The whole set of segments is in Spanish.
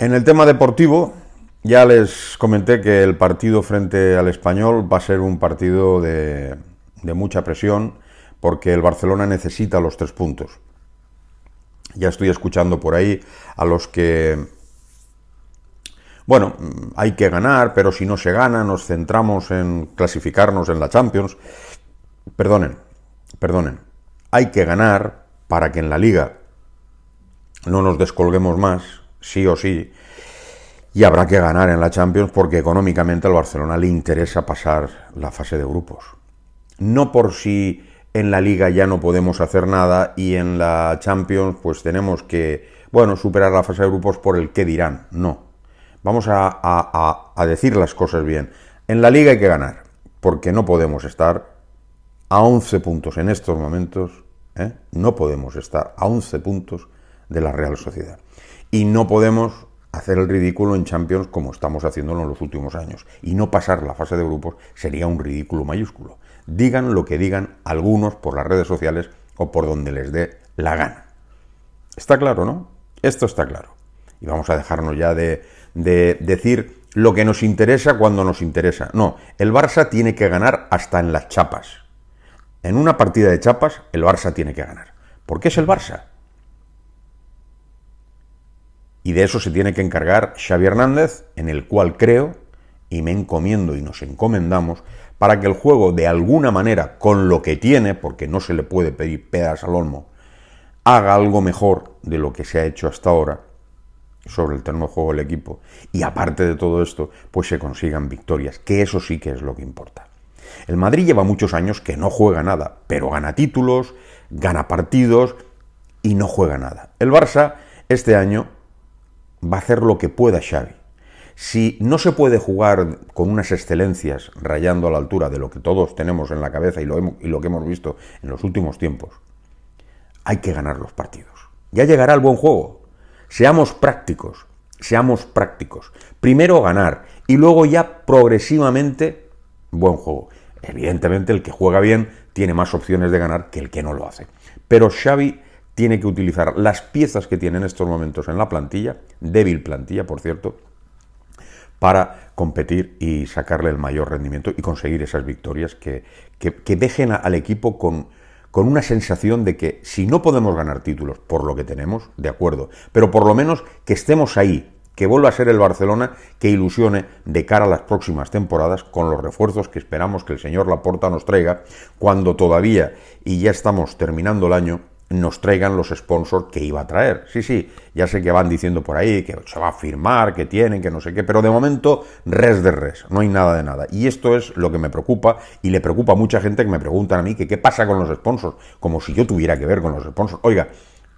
En el tema deportivo, ya les comenté que el partido frente al español va a ser un partido de, mucha presión porque el Barcelona necesita los tres puntos. Ya estoy escuchando por ahí a los que, bueno, hay que ganar, pero si no se gana nos centramos en clasificarnos en la Champions. Perdonen, perdonen, hay que ganar para que en la liga no nos descolguemos más sí o sí. Y habrá que ganar en la Champions porque económicamente al Barcelona le interesa pasar la fase de grupos. No por si en la liga ya no podemos hacer nada y en la Champions pues tenemos que, bueno, superar la fase de grupos por el que dirán. No. Vamos a, decir las cosas bien. En la liga hay que ganar porque no podemos estar a 11 puntos en estos momentos. ¿eh? No podemos estar a 11 puntos de la Real Sociedad. Y no podemos hacer el ridículo en Champions como estamos haciéndolo en los últimos años. Y no pasar la fase de grupos sería un ridículo mayúsculo. Digan lo que digan algunos por las redes sociales o por donde les dé la gana. Está claro, ¿no? Esto está claro. Y vamos a dejarnos ya de, decir lo que nos interesa cuando nos interesa. No, el Barça tiene que ganar hasta en las chapas. En una partida de chapas, el Barça tiene que ganar. Porque es el Barça. Y de eso se tiene que encargar Xavi Hernández, en el cual creo y me encomiendo y nos encomendamos para que el juego de alguna manera, con lo que tiene, porque no se le puede pedir pedas al olmo, haga algo mejor de lo que se ha hecho hasta ahora sobre el terreno de juego del equipo. Y aparte de todo esto, pues se consigan victorias, que eso sí que es lo que importa. El Madrid lleva muchos años que no juega nada, pero gana títulos, gana partidos y no juega nada. El Barça este año va a hacer lo que pueda Xavi. Si no se puede jugar con unas excelencias rayando a la altura de lo que todos tenemos en la cabeza y lo, que hemos visto en los últimos tiempos, hay que ganar los partidos. Ya llegará el buen juego. Seamos prácticos, seamos prácticos. Primero ganar y luego ya progresivamente buen juego. Evidentemente el que juega bien tiene más opciones de ganar que el que no lo hace. Pero Xavi tiene que utilizar las piezas que tiene en estos momentos en la plantilla, débil plantilla, por cierto, para competir y sacarle el mayor rendimiento y conseguir esas victorias que, dejen al equipo con, con una sensación de que si no podemos ganar títulos por lo que tenemos, de acuerdo, pero por lo menos que estemos ahí, que vuelva a ser el Barcelona que ilusione de cara a las próximas temporadas con los refuerzos que esperamos que el señor Laporta nos traiga cuando todavía, y ya estamos terminando el año, nos traigan los sponsors que iba a traer. Sí, sí, ya sé que van diciendo por ahí que se va a firmar, que tienen, que no sé qué, pero de momento res de res, no hay nada de nada. Y esto es lo que me preocupa y le preocupa a mucha gente que me preguntan a mí que qué pasa con los sponsors, como si yo tuviera que ver con los sponsors. Oiga,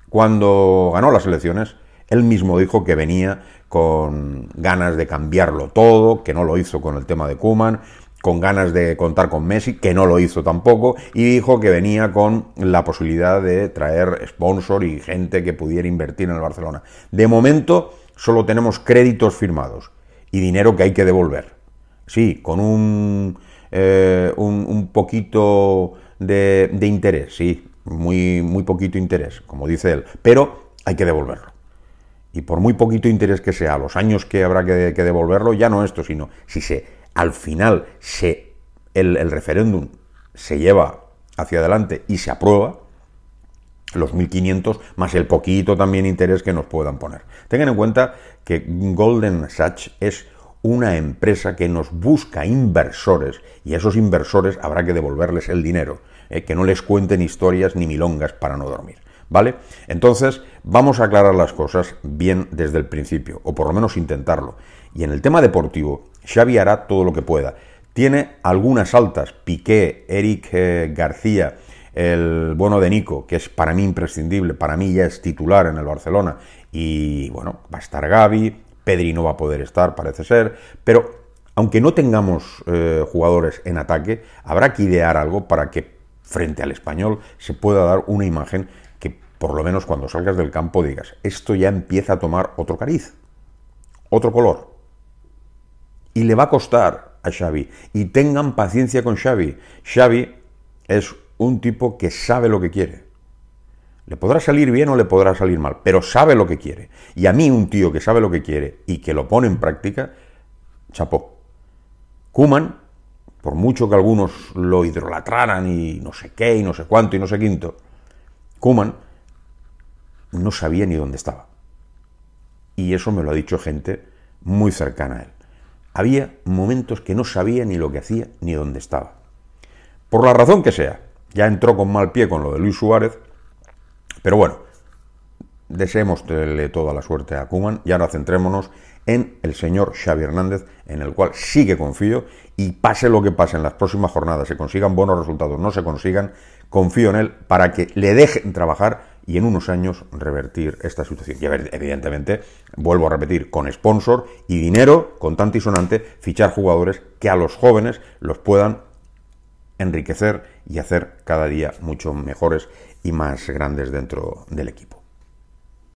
cuando ganó las elecciones, él mismo dijo que venía con ganas de cambiarlo todo, que no lo hizo con el tema de Kuman, con ganas de contar con Messi, que no lo hizo tampoco, y dijo que venía con la posibilidad de traer sponsor y gente que pudiera invertir en el Barcelona. De momento solo tenemos créditos firmados y dinero que hay que devolver. Sí, con un, eh, un, poquito de, interés, sí, muy, muy poquito interés, como dice él, pero hay que devolverlo. Y por muy poquito interés que sea, los años que habrá que, que devolverlo, ya no esto, sino si se al final se, el, referéndum se lleva hacia adelante y se aprueba, los 1.500 más el poquito también interés que nos puedan poner. Tengan en cuenta que Golden Sachs es una empresa que nos busca inversores y a esos inversores habrá que devolverles el dinero, ¿eh? que no les cuenten historias ni milongas para no dormir. ¿Vale? Entonces, vamos a aclarar las cosas bien desde el principio, o por lo menos intentarlo. Y en el tema deportivo, Xavi hará todo lo que pueda. Tiene algunas altas, Piqué, Eric eh, García, el bueno de Nico, que es para mí imprescindible, para mí ya es titular en el Barcelona, y bueno, va a estar Gaby, Pedri no va a poder estar, parece ser, pero aunque no tengamos eh, jugadores en ataque, habrá que idear algo para que frente al español se pueda dar una imagen que por lo menos cuando salgas del campo digas, esto ya empieza a tomar otro cariz, otro color. Y le va a costar a Xavi. Y tengan paciencia con Xavi. Xavi es un tipo que sabe lo que quiere. Le podrá salir bien o le podrá salir mal, pero sabe lo que quiere. Y a mí un tío que sabe lo que quiere y que lo pone en práctica, chapó. Kuman, por mucho que algunos lo hidrolatraran y no sé qué, y no sé cuánto, y no sé quinto, Kuman no sabía ni dónde estaba. Y eso me lo ha dicho gente muy cercana a él. Había momentos que no sabía ni lo que hacía ni dónde estaba. Por la razón que sea, ya entró con mal pie con lo de Luis Suárez, pero bueno, deseémosle toda la suerte a Kuman y ahora centrémonos en el señor Xavi Hernández, en el cual sí que confío y pase lo que pase en las próximas jornadas, se consigan buenos resultados, no se consigan, confío en él para que le dejen trabajar y en unos años revertir esta situación. Y evidentemente, vuelvo a repetir, con sponsor y dinero, con tanto y sonante, fichar jugadores que a los jóvenes los puedan enriquecer y hacer cada día mucho mejores y más grandes dentro del equipo.